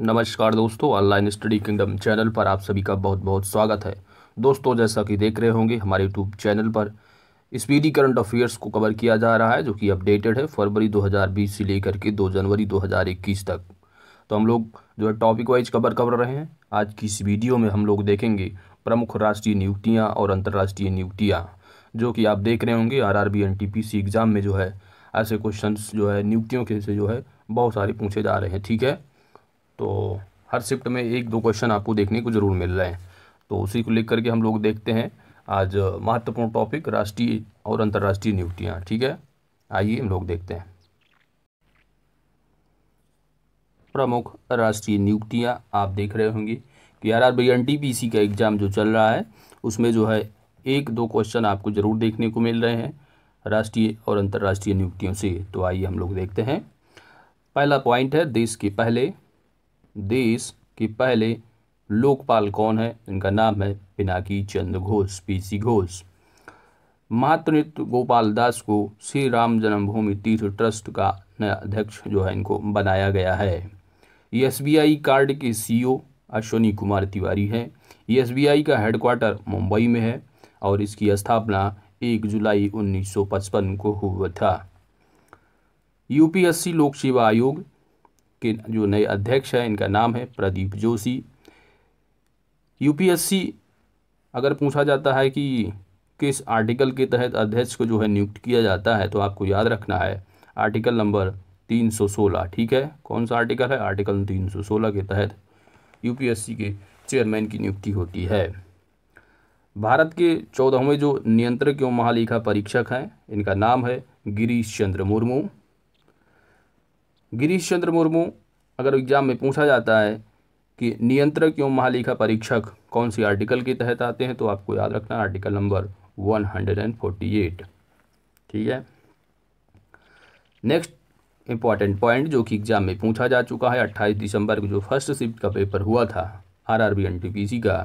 नमस्कार दोस्तों online study kingdom channel पर आप सभी का बहुत बहुत स्वागत है दोस्तों जैसा कि देख रहे होंगे हमारे यूट्यूब चैनल पर स्पीडी करंट अफेयर्स को कवर किया जा रहा है जो कि अपडेटेड है फरवरी 2020 से लेकर के 2 जनवरी 2021 तक तो हम लोग जो है टॉपिक वाइज कवर कर रहे हैं आज की इस वीडियो में हम लोग देखेंगे प्रमुख राष्ट्रीय नियुक्तियाँ और अंतर्राष्ट्रीय नियुक्तियाँ जो कि आप देख रहे होंगे आर आर एग्ज़ाम में जो है ऐसे क्वेश्चन जो है नियुक्तियों के से जो है बहुत सारे पूछे जा रहे हैं ठीक है तो हर शिफ्ट में एक दो क्वेश्चन आपको देखने को जरूर मिल रहे हैं तो उसी को लिख करके हम लोग देखते हैं आज महत्वपूर्ण टॉपिक राष्ट्रीय और अंतर्राष्ट्रीय नियुक्तियाँ ठीक है आइए हम लोग देखते हैं प्रमुख राष्ट्रीय नियुक्तियाँ आप देख रहे होंगे कि R R B N T P C का एग्ज़ाम जो चल रहा है उसमें जो है एक दो क्वेश्चन आपको ज़रूर देखने को मिल रहे हैं राष्ट्रीय और अंतर्राष्ट्रीय नियुक्तियों से तो आइए हम लोग देखते हैं पहला पॉइंट है देश के पहले देश के पहले लोकपाल कौन है इनका नाम है पिनाकी चंद्र घोष पीसी घोष महातृत्व गोपाल दास को श्री राम जन्मभूमि तीर्थ ट्रस्ट का नया अध्यक्ष जो है इनको बनाया गया है एस कार्ड के सीईओ अश्वनी कुमार तिवारी है एस का हेडक्वार्टर मुंबई में है और इसकी स्थापना 1 जुलाई 1955 को हुआ था यूपीएससी लोक सेवा आयोग के जो नए अध्यक्ष हैं इनका नाम है प्रदीप जोशी यूपीएससी अगर पूछा जाता है कि किस आर्टिकल के तहत अध्यक्ष को जो है नियुक्त किया जाता है तो आपको याद रखना है आर्टिकल नंबर 316 ठीक है कौन सा आर्टिकल है आर्टिकल 316 के तहत यूपीएससी के चेयरमैन की नियुक्ति होती है भारत के चौदहवें जो नियंत्रक एवं महालेखा परीक्षक हैं इनका नाम है गिरीश चंद्र मुर्मू गिरीश चंद्र मुर्मू अगर एग्जाम में पूछा जाता है कि नियंत्रक एवं महालेखा परीक्षक कौन सी आर्टिकल के तहत आते हैं तो आपको याद रखना आर्टिकल नंबर 148 ठीक है नेक्स्ट इंपॉर्टेंट पॉइंट जो कि एग्जाम में पूछा जा चुका है 28 दिसंबर को जो फर्स्ट शिफ्ट का पेपर हुआ था आर आर का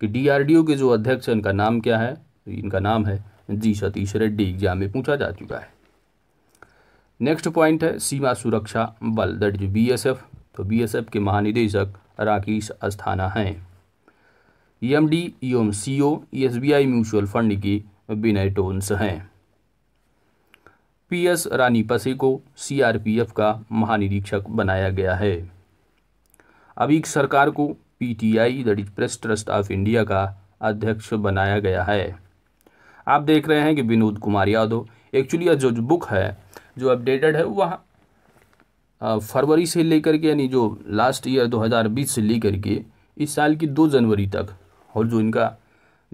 कि डीआरडीओ के जो अध्यक्ष हैं इनका नाम क्या है इनका नाम है जी सतीश रेड्डी एग्जाम में पूछा जा चुका है नेक्स्ट पॉइंट है सीमा सुरक्षा बल दैट इज बी तो बी के महानिदेशक राकेश अस्थाना हैं एम e डी एवं C O S B I mutual fund की विनय टोन्स हैं पी एस रानी पसे को सी आर पी एफ का महानिरीक्षक बनाया गया है अभी सरकार को P T I that is press trust of India का अध्यक्ष बनाया गया है आप देख रहे हैं कि विनोद कुमार यादव एक्चुअली जो बुक है जो अपडेटेड है वह फरवरी से लेकर के यानी जो लास्ट ईयर 2020 से लेकर के इस साल की दो जनवरी तक और जो इनका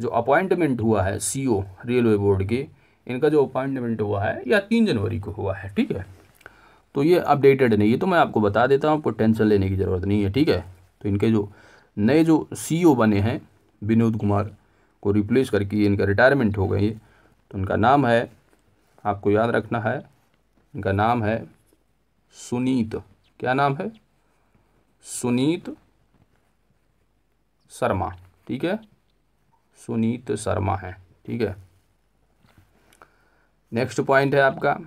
जो अपॉइंटमेंट हुआ है सीईओ रेलवे बोर्ड के इनका जो अपॉइंटमेंट हुआ है या तीन जनवरी को हुआ है ठीक है तो ये अपडेटेड नहीं है तो मैं आपको बता देता हूँ आपको टेंशन लेने की ज़रूरत नहीं है ठीक है तो इनके जो नए जो सी e बने हैं विनोद कुमार को रिप्लेस करके इनका रिटायरमेंट हो गई तो उनका नाम है आपको याद रखना है इनका नाम है सुनीत क्या नाम है सुनीत शर्मा ठीक है सुनीत शर्मा है ठीक है नेक्स्ट पॉइंट है आपका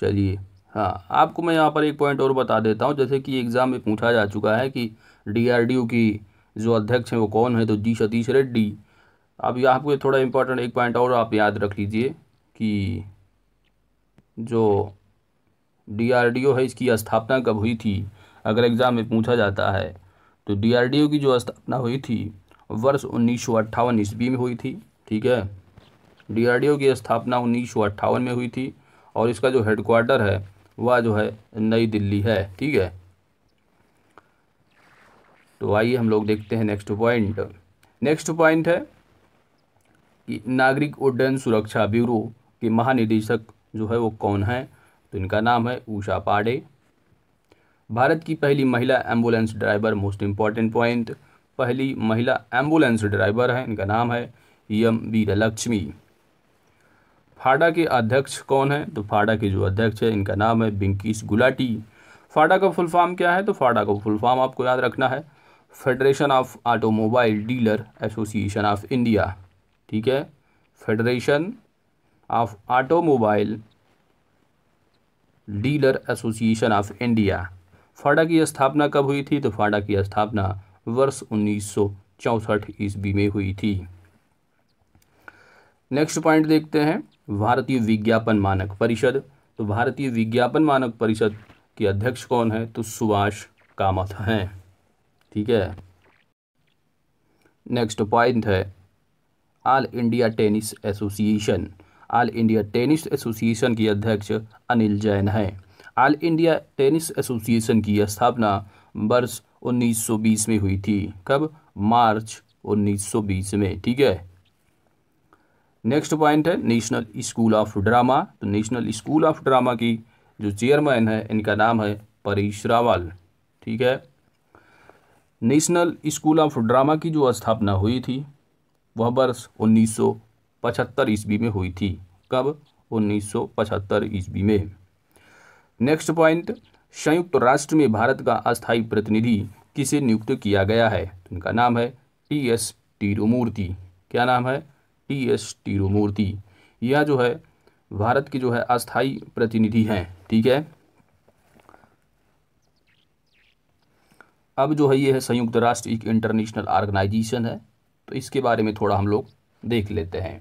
चलिए हाँ आपको मैं यहाँ पर एक पॉइंट और बता देता हूँ जैसे कि एग्ज़ाम में पूछा जा चुका है कि डीआरडीयू की जो अध्यक्ष हैं वो कौन है तो जी सतीश रेड्डी अब यहाँ पे थोड़ा इंपॉर्टेंट एक पॉइंट और आप याद रख लीजिए कि जो डीआरडीओ है इसकी स्थापना कब हुई थी अगर एग्ज़ाम में पूछा जाता है तो डीआरडीओ की जो स्थापना हुई थी वर्ष उन्नीस सौ अट्ठावन ईस्वी में हुई थी ठीक है डीआरडीओ की स्थापना उन्नीस सौ अट्ठावन में हुई थी और इसका जो हेडक्वार्टर है वह जो है नई दिल्ली है ठीक है तो आइए हम लोग देखते हैं नेक्स्ट पॉइंट नेक्स्ट पॉइंट है कि नागरिक उड्डयन सुरक्षा ब्यूरो के महानिदेशक जो है वो कौन है तो इनका नाम है उषा पाडे भारत की पहली महिला ambulance driver most important point पहली महिला एम्बुलेंस ड्राइवर है इनका नाम है यम वीरलक्ष्मी फाडा के अध्यक्ष कौन है तो फाडा के जो अध्यक्ष है इनका नाम है बिंकीस गुलाटी फाडा का फुल फॉर्म क्या है तो फाडा का फुल फॉर्म आपको याद रखना है federation of automobile dealer association of India ठीक है federation of automobile dealer association of India FADA की स्थापना कब हुई थी तो फाडा की स्थापना वर्ष उन्नीस सौ ईस्वी में हुई थी नेक्स्ट पॉइंट देखते हैं भारतीय विज्ञापन मानक परिषद तो भारतीय विज्ञापन मानक परिषद के अध्यक्ष कौन है तो सुभाष कामत हैं ठीक है नेक्स्ट पॉइंट है all India tennis association all India tennis association के अध्यक्ष अनिल जैन हैं ऑल इंडिया टेनिस एसोसिएशन की स्थापना वर्ष 1920 में हुई थी कब मार्च 1920 में ठीक है नेक्स्ट पॉइंट है नेशनल स्कूल ऑफ ड्रामा तो नेशनल स्कूल ऑफ ड्रामा की जो चेयरमैन है इनका नाम है परेश रावल ठीक है नेशनल स्कूल ऑफ ड्रामा की जो स्थापना हुई थी वह वर्ष उन्नीस सौ पचहत्तर ईस्वी में हुई थी कब 1975 ईस्वी में नेक्स्ट पॉइंट संयुक्त राष्ट्र में भारत का अस्थायी प्रतिनिधि किसे नियुक्त किया गया है उनका तो नाम है टी एस टीरुमूर्ति क्या नाम है टी एस टीरोमूर्ति यह जो है भारत की जो है अस्थाई प्रतिनिधि हैं ठीक है अब जो है ये है संयुक्त राष्ट्र एक इंटरनेशनल ऑर्गेनाइजेशन है तो इसके बारे में थोड़ा हम लोग देख लेते हैं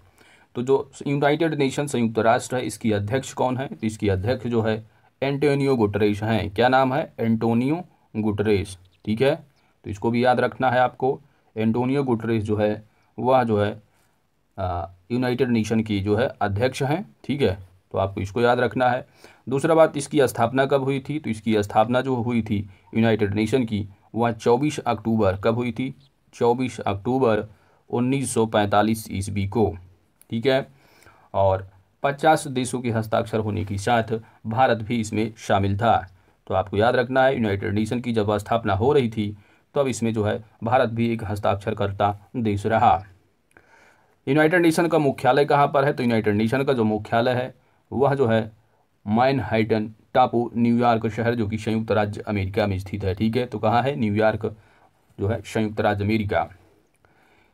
तो जो यूनाइटेड नेशन संयुक्त राष्ट्र है इसकी अध्यक्ष कौन है तो इसकी अध्यक्ष जो है एंटोनियो गुटरेस हैं क्या नाम है एंटोनियो गुटरेस ठीक है तो इसको भी याद रखना है आपको एंटोनियो गुटरेस जो है वह जो है यूनाइटेड नेशन की जो है अध्यक्ष हैं ठीक है तो आपको इसको याद रखना है दूसरा बात इसकी स्थापना कब हुई थी तो इसकी स्थापना जो हुई थी यूनाइटेड नेशन की वह 24 अक्टूबर कब हुई थी 24 अक्टूबर 1945 ईस्वी को ठीक है और पचास देशों के हस्ताक्षर होने के साथ भारत भी इसमें शामिल था तो आपको याद रखना है यूनाइटेड नेशन की जब स्थापना हो रही थी तब तो इसमें जो है भारत भी एक हस्ताक्षरकर्ता देश रहा यूनाइटेड नेशन का मुख्यालय कहाँ पर है तो यूनाइटेड नेशन का जो मुख्यालय है वह जो है माइनहाइटन टापू न्यूयॉर्क शहर जो कि संयुक्त राज्य अमेरिका में स्थित है ठीक है तो कहाँ है न्यूयॉर्क जो है संयुक्त राज्य अमेरिका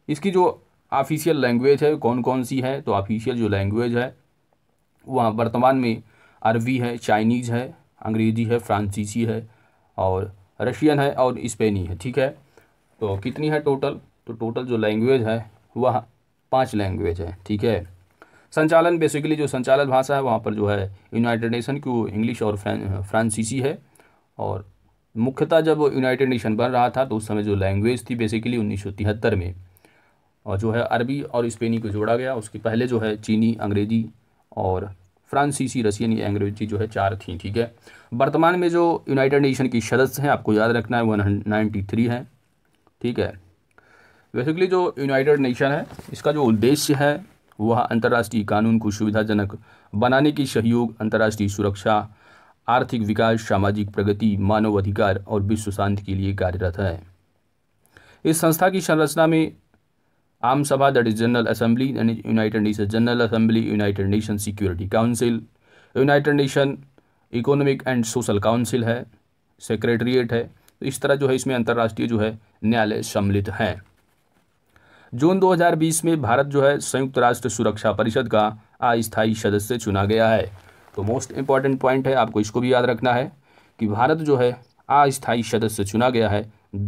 इसकी जो ऑफिशियल लैंग्वेज है कौन कौन सी है तो ऑफिशियल जो लैंग्वेज है वह वर्तमान में अरबी है चाइनीज़ है अंग्रेज़ी है फ्रांसीसी है और रशियन है और स्पेनी है ठीक है तो कितनी है टोटल तो टोटल जो लैंग्वेज है वह पांच लैंग्वेज है ठीक है संचालन बेसिकली जो संचालन भाषा है वहाँ पर जो है यूनाइटेड नेशन की इंग्लिश और फ्रांसीसी है और मुख्यतः जब यूनाइटेड नेशन बन रहा था तो उस समय जो लैंग्वेज थी बेसिकली उन्नीस में और जो है अरबी और स्पेनी को जोड़ा गया उसके पहले जो है चीनी अंग्रेजी और फ्रांसीसी रसियन अंग्रेजी जो है चार थी ठीक है वर्तमान में जो यूनाइटेड नेशन की सदस्य हैं आपको याद रखना है वन नाइन्टी थ्री है ठीक है बेसिकली जो यूनाइटेड नेशन है इसका जो उद्देश्य है वह अंतर्राष्ट्रीय कानून को सुविधाजनक बनाने की सहयोग अंतर्राष्ट्रीय सुरक्षा आर्थिक विकास सामाजिक प्रगति मानव अधिकार और विश्व शांति के लिए कार्यरत है इस संस्था की संरचना में आम सभा that is general assembly united nation general assembly united nation security council united nation economic and social council है सेक्रेटरीट है तो इस तरह जो है इसमें अंतर्राष्ट्रीय जो है न्यायालय सम्मिलित हैं जून 2020 में भारत जो है संयुक्त राष्ट्र सुरक्षा परिषद का अस्थायी सदस्य चुना गया है तो मोस्ट इम्पॉर्टेंट पॉइंट है आपको इसको भी याद रखना है कि भारत जो है अस्थायी सदस्य चुना गया है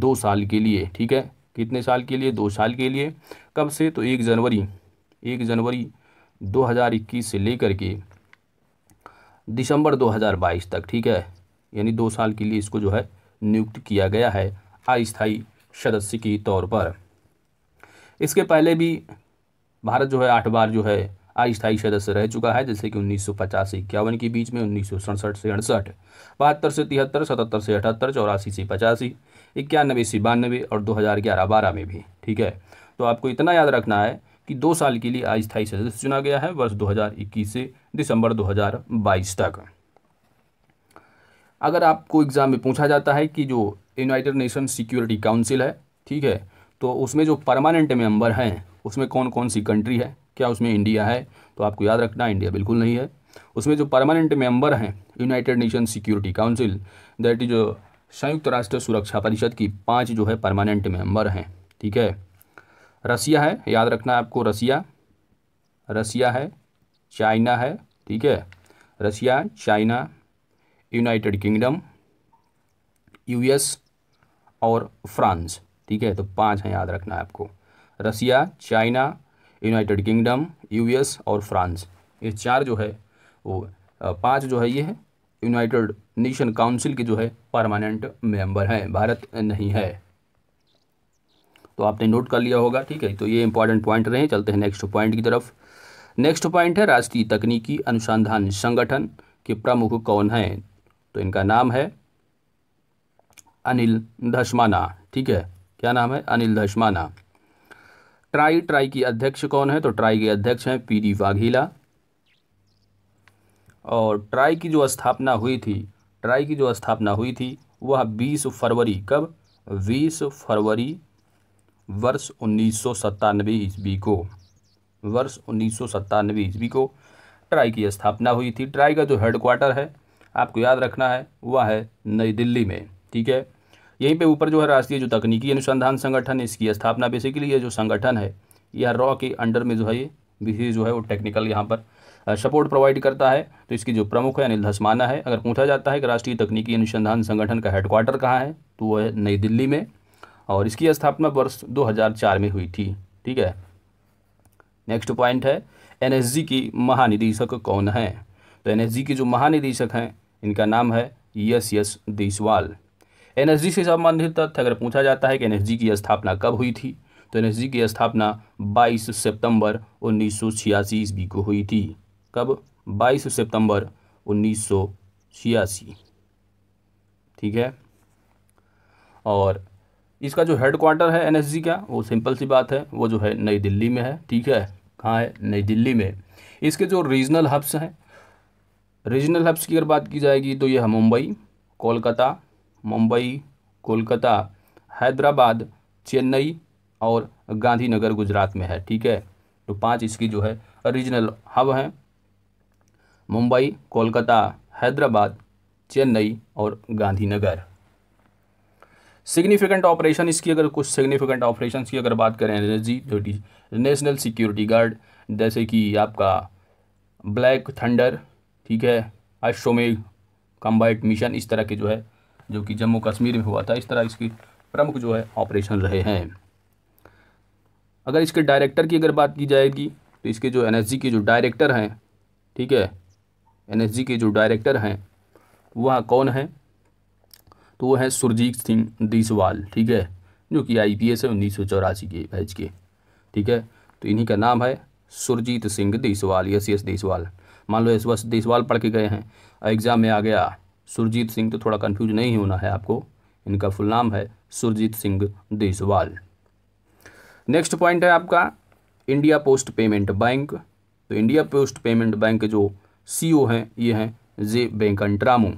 दो साल के लिए ठीक है कितने साल के लिए दो साल के लिए कब से तो एक जनवरी एक जनवरी 2021 से लेकर के दिसंबर 2022 तक ठीक है यानी दो साल के लिए इसको जो है नियुक्त किया गया है अस्थायी सदस्य के तौर पर इसके पहले भी भारत जो है आठ बार जो है अस्थायी सदस्य रह चुका है जैसे कि उन्नीस सौ पचास से इक्यावन के बीच में उन्नीस सौ सड़सठ से अड़सठ बहत्तर से तिहत्तर सतहत्तर से अठहत्तर चौरासी से पचासी इक्यानवे से बानवे और दो हज़ार ग्यारह बारह में भी ठीक है तो आपको इतना याद रखना है कि दो साल के लिए अस्थायी सदस्य चुना गया है वर्ष दो हजार इक्कीस से दिसंबर दो हजार बाईस तक अगर आपको एग्ज़ाम में पूछा जाता है कि जो यूनाइटेड नेशन सिक्योरिटी काउंसिल है ठीक है तो उसमें जो परमानेंट मेंबर हैं उसमें कौन कौन सी कंट्री है क्या उसमें इंडिया है तो आपको याद रखना इंडिया बिल्कुल नहीं है उसमें जो परमानेंट मेंबर हैं united nation security council that is संयुक्त राष्ट्र सुरक्षा परिषद की पांच जो है परमानेंट मेंबर हैं ठीक है रसिया है याद रखना आपको रसिया रसिया है चाइना है ठीक है Russia China United Kingdom US और फ्रांस ठीक है तो पांच हैं याद रखना है आपको Russia China United Kingdom US और फ्रांस ये चार जो है वो पांच जो है ये है यूनाइटेड नेशन काउंसिल के जो है परमानेंट मेंबर हैं भारत नहीं है तो आपने नोट कर लिया होगा ठीक है तो ये इंपॉर्टेंट पॉइंट रहे चलते हैं नेक्स्ट पॉइंट की तरफ नेक्स्ट पॉइंट है राष्ट्रीय तकनीकी अनुसंधान संगठन के प्रमुख कौन हैं तो इनका नाम है अनिल धस्माना ठीक है क्या नाम है अनिल धस्माना ट्राई ट्राई की अध्यक्ष कौन है तो ट्राई के अध्यक्ष हैं डी वाघीला और ट्राई की जो स्थापना हुई थी ट्राई की जो स्थापना हुई थी वह 20 फरवरी कब 20 फरवरी वर्ष उन्नीस सौ ईस्वी को वर्ष उन्नीस सौ ईस्वी को ट्राई की स्थापना हुई थी ट्राई का जो हेडक्वार्टर है आपको याद रखना है वह है नई दिल्ली में ठीक है यहीं पे ऊपर जो है राष्ट्रीय जो तकनीकी अनुसंधान संगठन है इसकी स्थापना बेसिकली ये जो संगठन है यह रॉ के अंडर में जो है ये भी जो है वो टेक्निकल यहाँ पर सपोर्ट प्रोवाइड करता है तो इसकी जो प्रमुख है अनिल धसमाना है अगर पूछा जाता है कि राष्ट्रीय तकनीकी अनुसंधान संगठन का हेडक्वार्टर कहाँ है तो वह है नई दिल्ली में और इसकी स्थापना वर्ष दो में हुई थी ठीक है नेक्स्ट पॉइंट है एन की महानिदेशक कौन है तो एन की जो महानिदेशक हैं इनका नाम है यस यस देसवाल एनएसजी से संबंधित तथ्य अगर पूछा जाता है कि एनएसजी की स्थापना कब हुई थी तो एनएसजी की स्थापना 22 सितंबर उन्नीस सौ ईस्वी को हुई थी कब 22 सितंबर उन्नीस सौ ठीक है और इसका जो हेड क्वार्टर है एनएसजी का वो सिंपल सी बात है वो जो है नई दिल्ली में है ठीक है कहाँ है नई दिल्ली में इसके जो रीजनल हब्स हैं रीजनल हब्स की अगर बात की जाएगी तो यह मुंबई कोलकाता मुंबई कोलकाता हैदराबाद चेन्नई और गांधीनगर गुजरात में है ठीक है तो पांच इसकी जो है रीजनल हब हैं मुंबई कोलकाता हैदराबाद चेन्नई और गांधीनगर सिग्निफिकेंट ऑपरेशन इसकी अगर कुछ सिग्निफिकेंट ऑपरेशन की अगर बात करें एनर्जी जो नेशनल सिक्योरिटी गार्ड जैसे कि आपका ब्लैक थंडर ठीक है अश्वमेघ कम्बाइट मिशन इस तरह के जो है जो कि जम्मू कश्मीर में हुआ था इस तरह इसकी प्रमुख जो है ऑपरेशन रहे हैं अगर इसके डायरेक्टर की अगर बात की जाएगी तो इसके जो एन के जो डायरेक्टर हैं ठीक है एन के जो डायरेक्टर हैं वह कौन है तो वह है सुरजीत सिंह दीसवाल ठीक है जो कि आई पी एस है उन्नीस सौ चौरासी के बैच के ठीक है तो इन्हीं का नाम है सुरजीत सिंह देसवाल यस यस देसवाल मान लो यस वस देसवाल पढ़ के गए हैं एग्ज़ाम में आ गया सुरजीत सिंह तो थोड़ा कन्फ्यूज नहीं होना है आपको इनका फुल नाम है सुरजीत सिंह देसवाल नेक्स्ट पॉइंट है आपका इंडिया पोस्ट पेमेंट बैंक तो इंडिया पोस्ट पेमेंट बैंक जो सीईओ e हैं ये हैं J Venkatramu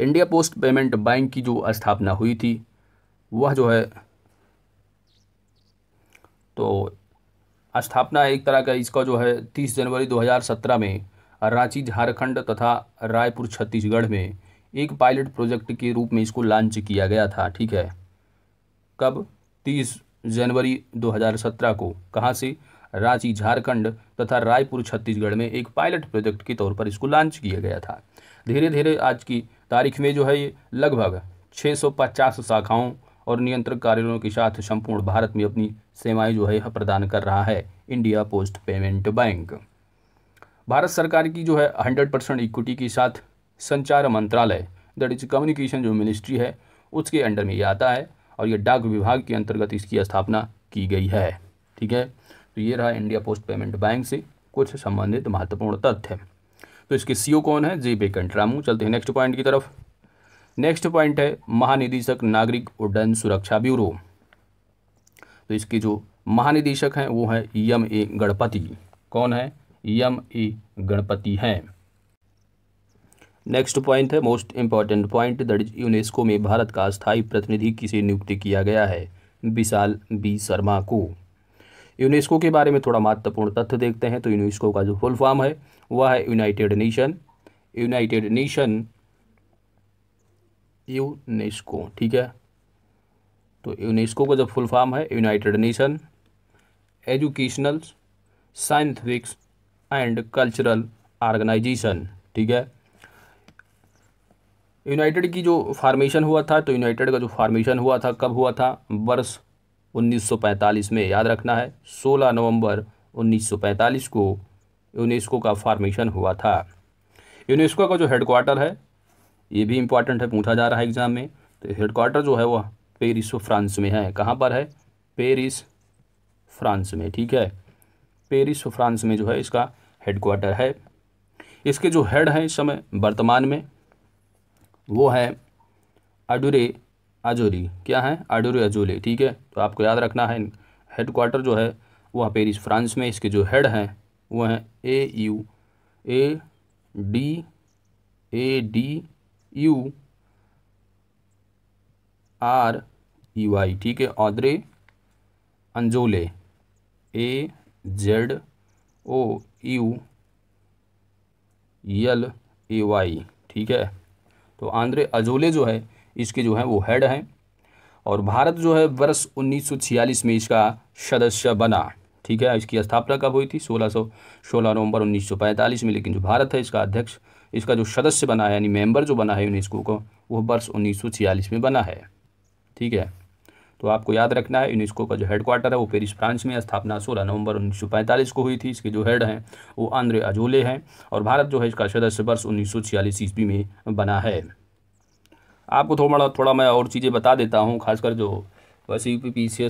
India post payment bank की जो स्थापना हुई थी वह जो है तो स्थापना एक तरह का इसका जो है तीस जनवरी 2017 में रांची झारखंड तथा रायपुर छत्तीसगढ़ में एक पायलट प्रोजेक्ट के रूप में इसको लॉन्च किया गया था ठीक है कब तीस जनवरी 2017 को कहाँ से रांची झारखंड तथा रायपुर छत्तीसगढ़ में एक पायलट प्रोजेक्ट के तौर पर इसको लॉन्च किया गया था धीरे धीरे आज की तारीख में जो है ये लगभग 650 शाखाओं और नियंत्रक कार्यालयों के साथ संपूर्ण भारत में अपनी सेवाएं जो है प्रदान कर रहा है इंडिया पोस्ट पेमेंट बैंक भारत सरकार की जो है हंड्रेड परसेंट इक्विटी के साथ संचार मंत्रालय दैट इज कम्युनिकेशन जो मिनिस्ट्री है उसके अंडर में ये आता है और ये डाक विभाग के अंतर्गत इसकी स्थापना की गई है ठीक है तो ये रहा इंडिया पोस्ट पेमेंट बैंक से कुछ संबंधित महत्वपूर्ण तथ्य तो इसके सी कौन है जे बे कंट्रामू चलते हैं नेक्स्ट पॉइंट की तरफ नेक्स्ट पॉइंट है महानिदेशक नागरिक उड्डयन सुरक्षा ब्यूरो तो इसके जो महानिदेशक हैं वो हैं यम ए गणपति कौन है यम ई गणपति हैं नेक्स्ट पॉइंट है most important point that is UNESCO में भारत का स्थायी प्रतिनिधि किसे नियुक्त किया गया है विशाल बी शर्मा को यूनेस्को के बारे में थोड़ा महत्वपूर्ण तथ्य देखते हैं तो यूनेस्को का जो फुल फॉर्म है वह है united nation united nation UNESCO ठीक है तो यूनेस्को का जो फुल फॉर्म है united nation educational scientific and cultural organisation ठीक है यूनाइटेड की जो फार्मेशन हुआ था तो यूनाइटेड का जो फार्मेशन हुआ था कब हुआ था वर्ष 1945 में याद रखना है 16 नवंबर 1945 को यूनेस्को का फार्मेशन हुआ था यूनेस्को का जो हेडक्वार्टर है ये भी इम्पॉर्टेंट है पूछा जा रहा है एग्ज़ाम में तो हेडक्वार्टर जो है वह पेरिस फ्रांस में है कहाँ पर है पेरिस फ्रांस में ठीक है पेरिस फ्रांस में जो है इसका हेडक्वार्टर है इसके जो हेड हैं इस समय वर्तमान में वो हैं अडुरे अजोरी क्या है अडुरे अजोले ठीक है तो आपको याद रखना है हेडक्वार्टर जो है वह पेरिस फ्रांस में इसके जो हेड हैं वो हैं A U A D A D U R E Y ठीक है Audrey Azoulay A Z O U L A Y ठीक है तो आंद्रे अजोले जो है इसके जो है वो हेड हैं और भारत जो है वर्ष 1946 में इसका सदस्य बना ठीक है इसकी स्थापना कब हुई थी 1600 16 नवंबर 1945 में लेकिन जो भारत है इसका अध्यक्ष इसका जो सदस्य बना है यानी मेंबर जो बना है यूनेस्को को वो वर्ष 1946 में बना है ठीक है तो आपको याद रखना है यूनेस्को का जो हेडक्वार्टर है वो पेरिस फ्रांस में स्थापना 16 नवंबर 1945 को हुई थी इसके जो हेड हैं वो आंद्रे अजोले हैं और भारत जो है इसका सदस्य वर्ष उन्नीस ईस्वी में बना है आपको थोड़ा थोड़ा मैं और चीज़ें बता देता हूँ खासकर जो वैसे यू पी या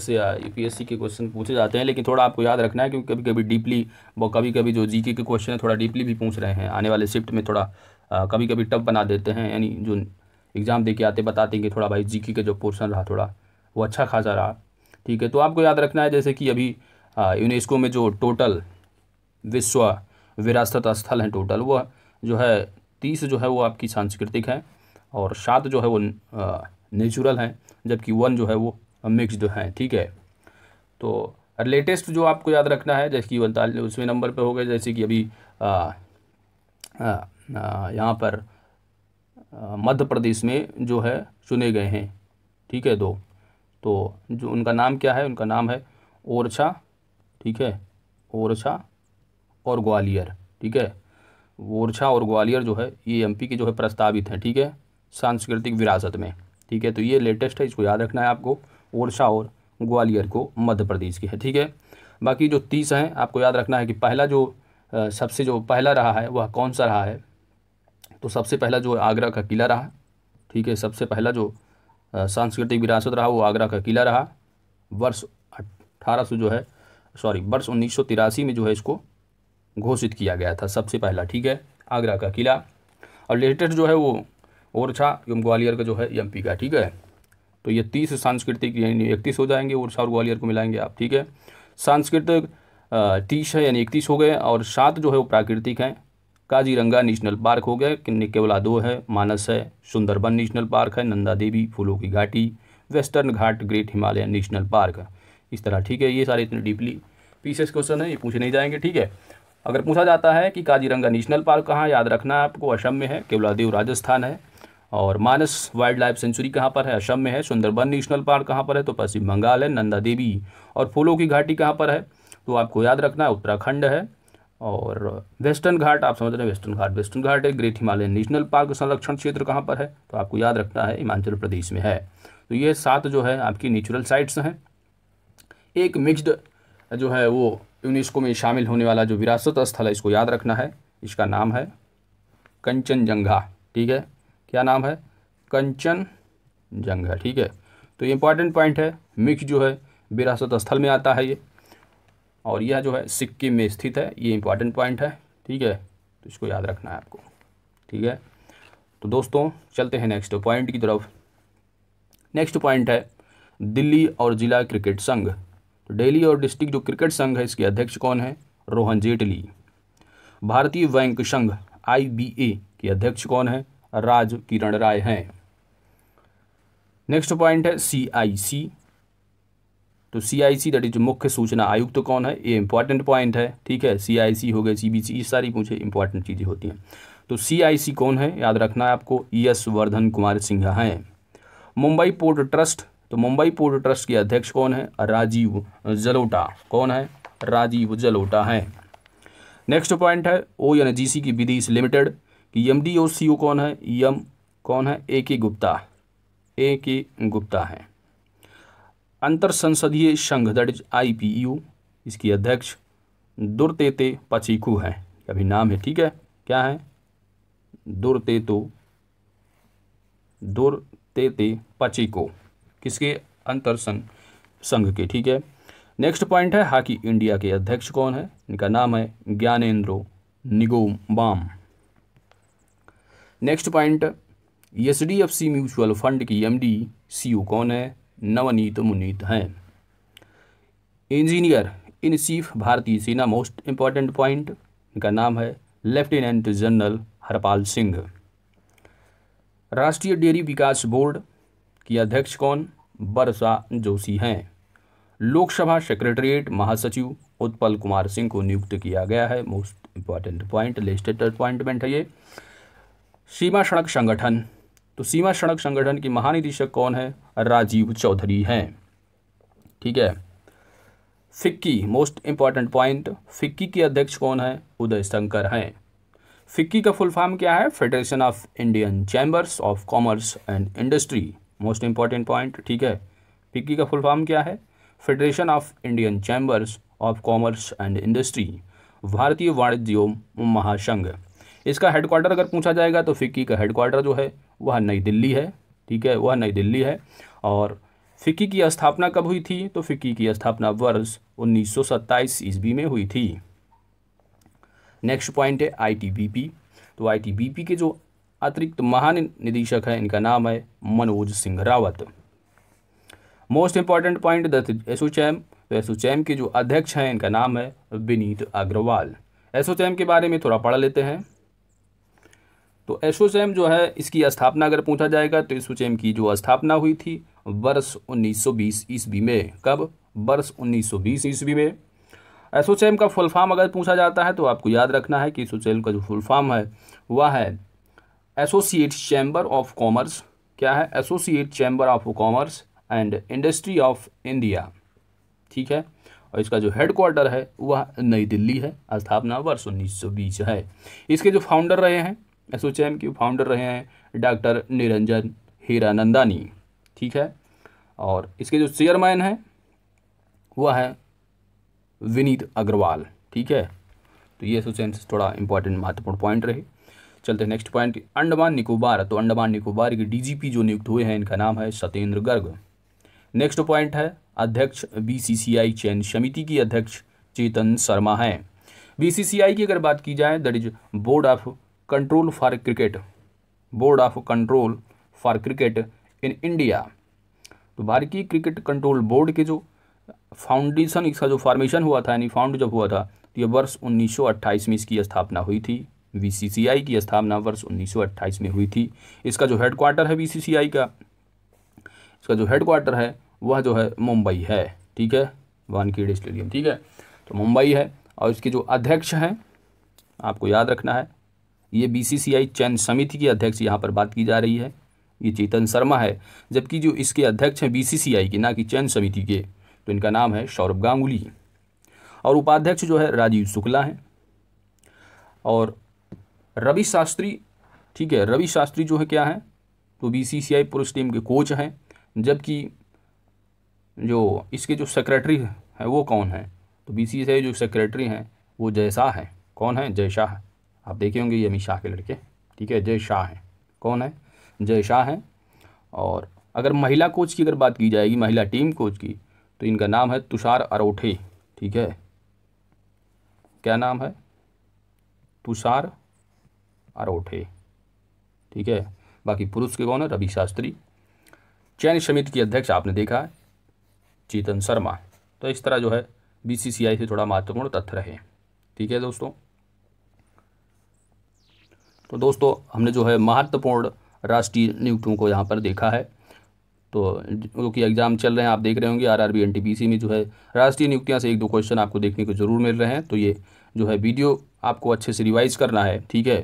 सी के क्वेश्चन पूछे जाते हैं लेकिन थोड़ा आपको याद रखना है क्योंकि कभी कभी डीपली वो कभी कभी जो जीके के क्वेश्चन है थोड़ा डीपली भी पूछ रहे हैं आने वाले शिफ्ट में थोड़ा आ, कभी कभी टफ बना देते हैं यानी जो एग्ज़ाम दे के आते बताते हैं कि थोड़ा भाई जीके का जो पोर्शन रहा थोड़ा वो अच्छा खासा रहा ठीक है तो आपको याद रखना है जैसे कि अभी यूनेस्को में जो टोटल विश्व विरासत स्थल हैं टोटल वह जो है तीस जो है वो आपकी सांस्कृतिक हैं और सात जो है वो नेचुरल हैं जबकि वन जो है वो मिक्सड हैं ठीक है तो लेटेस्ट जो आपको याद रखना है जैसे कि उनतालीस नंबर पे हो गए जैसे कि अभी यहाँ पर मध्य प्रदेश में जो है चुने गए हैं ठीक है दो तो जो उनका नाम क्या है उनका नाम है ओरछा ठीक है ओरछा और ग्वालियर ठीक है ओरछा और ग्वालियर जो है ये एमपी के जो है प्रस्तावित हैं ठीक है सांस्कृतिक विरासत में ठीक है तो ये लेटेस्ट है इसको याद रखना है आपको ओरछा और ग्वालियर को मध्य प्रदेश की है ठीक है बाकी जो तीस हैं आपको याद रखना है कि पहला जो सबसे जो पहला रहा है वह कौन सा रहा है तो सबसे पहला जो आगरा का किला रहा ठीक है सबसे पहला जो सांस्कृतिक विरासत रहा वो आगरा का किला रहा वर्ष अठारह जो है सॉरी वर्ष उन्नीस में जो है इसको घोषित किया गया था सबसे पहला ठीक है आगरा का किला और लेटेस्ट जो है वो ओरछा एवं ग्वालियर का जो है एमपी का ठीक है तो ये तीस सांस्कृतिक यानी इकतीस हो जाएंगे ओरछा और ग्वालियर को मिलाएंगे आप ठीक है सांस्कृतिक तीस है यानी इकतीस हो गए और सात जो है वो प्राकृतिक हैं काजीरंगा नेशनल पार्क हो गया किन्नी केवला दो है मानस है सुंदरबन नेशनल पार्क है नंदा देवी फूलों की घाटी western Ghat great Himalayan national park इस तरह ठीक है ये सारे इतने डीपली पीसेस क्वेश्चन है ये पूछे नहीं जाएंगे ठीक है अगर पूछा जाता है कि काजीरंगा नेशनल पार्क कहाँ याद रखना है आपको असम में है केवला देव राजस्थान है और मानस वाइल्ड लाइफ सेंचुरी कहाँ पर है असम में है सुंदरबन नेशनल पार्क कहाँ पर है तो पश्चिम बंगाल है नंदा देवी और फूलों की घाटी कहाँ पर है तो आपको याद रखना है उत्तराखंड है और वेस्टर्न घाट आप समझ रहे हैं वेस्टर्न घाट वेस्टर्न घाट एक ग्रेट हिमालयन नेशनल पार्क संरक्षण क्षेत्र कहाँ पर है तो आपको याद रखना है हिमाचल प्रदेश में है तो ये सात जो है आपकी नेचुरल साइट्स हैं एक मिक्स्ड जो है वो यूनेस्को में शामिल होने वाला जो विरासत स्थल है इसको याद रखना है इसका नाम है कंचनजंघा ठीक है क्या नाम है कंचन ठीक है तो ये इंपॉर्टेंट पॉइंट है मिक्स जो है विरासत स्थल में आता है ये और यह जो है सिक्किम में स्थित है ये इंपॉर्टेंट पॉइंट है ठीक है तो इसको याद रखना है आपको ठीक है तो दोस्तों चलते हैं नेक्स्ट पॉइंट की तरफ नेक्स्ट पॉइंट है दिल्ली और जिला क्रिकेट संघ तो डेली और डिस्ट्रिक्ट जो क्रिकेट संघ है इसके अध्यक्ष कौन है रोहन जेटली भारतीय बैंक संघ आईबीए के अध्यक्ष कौन है राज किरण राय हैं नेक्स्ट पॉइंट है सीआईसी तो सी आई सी दैट इज मुख्य सूचना आयुक्त तो कौन है ये इंपॉर्टेंट पॉइंट है ठीक है सी आई सी हो गए सी बी सी ये सारी पूछे इंपॉर्टेंट चीज़ें होती हैं तो सी आई सी कौन है याद रखना है आपको यस e वर्धन कुमार सिंघा हैं मुंबई पोर्ट ट्रस्ट तो मुंबई पोर्ट ट्रस्ट के अध्यक्ष कौन है राजीव जलोटा कौन है राजीव जलोटा है नेक्स्ट पॉइंट है ओ एन जी सी की विदिश लिमिटेड कि M D O C O कौन है यम कौन है ए के गुप्ता ए के गुप्ता है अंतर संसदीय संघ दैट इज यू इसकी अध्यक्ष दुर्तेते पचीकू है अभी नाम है ठीक है क्या है दुरतेतो दुर्तेते पचीको किसके अंतर संघ संघ के ठीक है नेक्स्ट पॉइंट है हॉकी इंडिया के अध्यक्ष कौन है इनका नाम है Gyanendro Nigom next point H D F C mutual fund की एम डी सी यू कौन है नवनीत मुनीत हैं इंजीनियर इन चीफ भारतीय सेना मोस्ट इंपॉर्टेंट पॉइंट इनका नाम है लेफ्टिनेंट जनरल हरपाल सिंह राष्ट्रीय डेयरी विकास बोर्ड की अध्यक्ष कौन बरसा जोशी हैं लोकसभा सेक्रेटरिएट महासचिव उत्पल कुमार सिंह को नियुक्त किया गया है most important point listed appointment है ये सीमा सड़क संगठन तो सीमा सड़क संगठन की महानिदेशक कौन है राजीव चौधरी हैं ठीक है FICCI most important point FICCI के अध्यक्ष कौन है उदय शंकर हैं फिक्की का फुल फॉर्म क्या है federation of Indian chambers of commerce and industry most important point ठीक है फिक्की का फुल फॉर्म क्या है federation of Indian chambers of commerce and industry भारतीय वाणिज्य महासंघ इसका हेडक्वार्टर अगर पूछा जाएगा तो फिक्की का हेडक्वार्टर जो है वह नई दिल्ली है ठीक है वह नई दिल्ली है और फ़िक्की की स्थापना कब हुई थी तो फ़िक्की की स्थापना वर्ष उन्नीस ईस्वी में हुई थी नेक्स्ट पॉइंट है आईटीबीपी तो आईटीबीपी के जो अतिरिक्त महानिदेशक है इनका नाम है Manoj Singh Rawat most important point the ASSOCHAM तो एसोचैम के जो अध्यक्ष हैं इनका नाम है विनीत अग्रवाल एसोचैम के बारे में थोड़ा पढ़ लेते हैं तो एसोचैम जो है इसकी स्थापना अगर पूछा जाएगा तो एसोचैम की जो स्थापना हुई थी वर्ष 1920 ईस्वी में कब वर्ष 1920 ईस्वी में एसोचैम का फुल फॉर्म अगर पूछा जाता है तो आपको याद रखना है कि एसोचैम का जो फुल फॉर्म है वह है एसोसिएट चैम्बर ऑफ कॉमर्स क्या है associate chamber of commerce and industry of India ठीक है और इसका जो हेडक्वार्टर है वह नई दिल्ली है स्थापना वर्ष 1920 है इसके जो फाउंडर रहे हैं एसोचैम के फाउंडर रहे हैं डॉक्टर निरंजन हीरानंदानी ठीक है और इसके जो चेयरमैन हैं वह है विनीत अग्रवाल ठीक है तो ये एसोचैम से थोड़ा इंपॉर्टेंट महत्वपूर्ण पॉइंट रहे चलते नेक्स्ट पॉइंट अंडमान निकोबार तो अंडमान निकोबार के डीजीपी जो नियुक्त हुए हैं इनका नाम है सत्येंद्र गर्ग नेक्स्ट पॉइंट है अध्यक्ष बीसीसीआई चयन समिति की अध्यक्ष चेतन शर्मा हैं बीसीसीआई की अगर बात की जाए that is board of control for cricket board of control for cricket in India तो भारतीय क्रिकेट कंट्रोल बोर्ड के जो फाउंडेशन इसका जो फॉर्मेशन हुआ था यानी फाउंड जब हुआ था तो ये वर्ष 1928 में इसकी स्थापना हुई थी बीसीसीआई की स्थापना वर्ष 1928 में हुई थी इसका जो हेडक्वार्टर है बीसीसीआई का इसका जो हेडक्वार्टर है वह जो है मुंबई है ठीक है वानकीड़े स्टेडियम ठीक है तो मुंबई है और इसके जो अध्यक्ष हैं आपको याद रखना है ये बीसीसीआई चयन समिति के अध्यक्ष यहाँ पर बात की जा रही है ये चेतन शर्मा है जबकि जो इसके अध्यक्ष हैं बीसीसीआई के ना कि चयन समिति के तो इनका नाम है सौरभ गांगुली और उपाध्यक्ष जो है राजीव शुक्ला हैं और रवि शास्त्री ठीक है रवि शास्त्री जो है क्या है तो आई पुरुष टीम के कोच हैं जबकि जो इसके जो सेक्रेटरी है वो कौन है तो आई जो सेक्रेटरी हैं वो जयशाह हैं कौन है जयशाह आप देखे होंगे ये अमित शाह के लड़के ठीक है जय शाह हैं कौन है जय शाह हैं और अगर महिला कोच की अगर बात की जाएगी महिला टीम कोच की तो इनका नाम है तुषार अरोठे ठीक है क्या नाम है तुषार अरोठे ठीक है बाकी पुरुष के कौन है रवि शास्त्री चयन समिति के अध्यक्ष आपने देखा है चेतन शर्मा तो इस तरह जो है बीसीसीआई से थोड़ा महत्वपूर्ण तथ्य रहे ठीक है दोस्तों तो दोस्तों हमने जो है महत्वपूर्ण राष्ट्रीय नियुक्तियों को यहाँ पर देखा है तो जो कि एग्ज़ाम चल रहे हैं आप देख रहे होंगे R R B N T P C में जो है राष्ट्रीय नियुक्तियाँ से एक दो क्वेश्चन आपको देखने को ज़रूर मिल रहे हैं तो ये जो है वीडियो आपको अच्छे से रिवाइज़ करना है ठीक है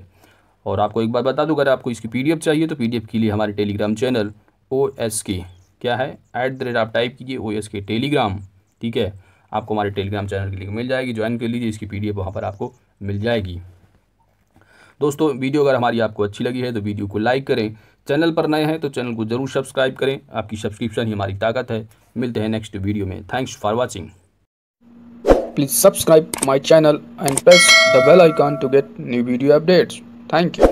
और आपको एक बार बता दूँ अगर आपको इसकी पी डी एफ चाहिए तो पी डी एफ के लिए हमारे टेलीग्राम चैनल ओ एस के क्या है ऐट द रेट आप टाइप कीजिए ओ एस के टेलीग्राम ठीक है आपको हमारे टेलीग्राम चैनल की लिंक मिल जाएगी ज्वाइन कर लीजिए इसकी पी डी एफ वहाँ पर आपको मिल जाएगी दोस्तों वीडियो अगर हमारी आपको अच्छी लगी है तो वीडियो को लाइक करें चैनल पर नए हैं तो चैनल को ज़रूर सब्सक्राइब करें आपकी सब्सक्रिप्शन ही हमारी ताकत है मिलते हैं नेक्स्ट वीडियो में thanks for watching please subscribe my channel and press the bell icon to get new video updates thank you